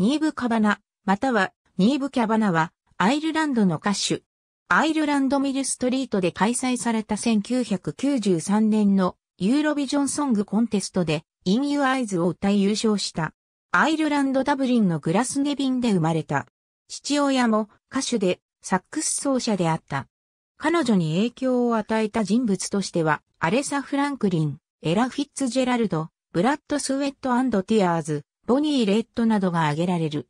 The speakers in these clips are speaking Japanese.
ニーブ・カバナ、またはニーブ・キャバナは、アイルランドの歌手。アイルランドミルストリートで開催された1993年のユーロビジョンソングコンテストでイン・ユー・アイズを歌い優勝した。アイルランドダブリンのグラスネビンで生まれた。父親も歌手でサックス奏者であった。彼女に影響を与えた人物としては、アレサ・フランクリン、エラ・フィッツジェラルド、ブラッド・スウェット・ティアーズ、ボニー・レッドなどが挙げられる。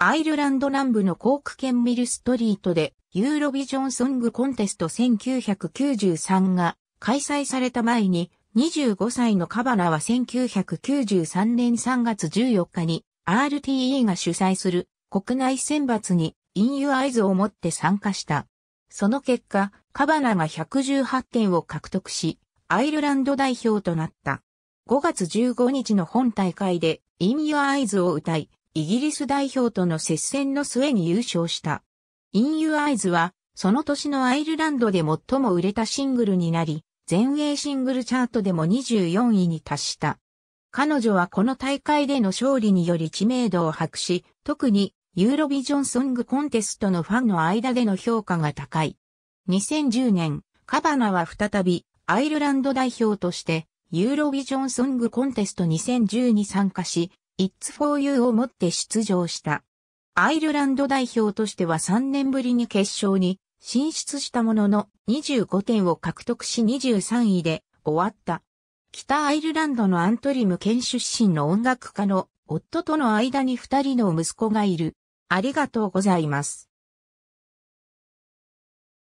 アイルランド南部のコークンミルストリートでユーロビジョンソングコンテスト1993が開催された前に25歳のカバナは1993年3月14日に RTE が主催する国内選抜にインユアイズを持って参加した。その結果、カバナが118点を獲得し、アイルランド代表となった。5月15日の本大会で In Your Eyes を歌い、イギリス代表との接戦の末に優勝した。In Your Eyes は、その年のアイルランドで最も売れたシングルになり、全英シングルチャートでも24位に達した。彼女はこの大会での勝利により知名度を博し、特にユーロビジョンソングコンテストのファンの間での評価が高い。2010年、カバナは再びアイルランド代表としてユーロビジョンソングコンテスト2010に参加し、It's for You をもって出場した。アイルランド代表としては3年ぶりに決勝に進出したものの25点を獲得し23位で終わった。北アイルランドのアントリム県出身の音楽家の夫との間に2人の息子がいる。ありがとうございます。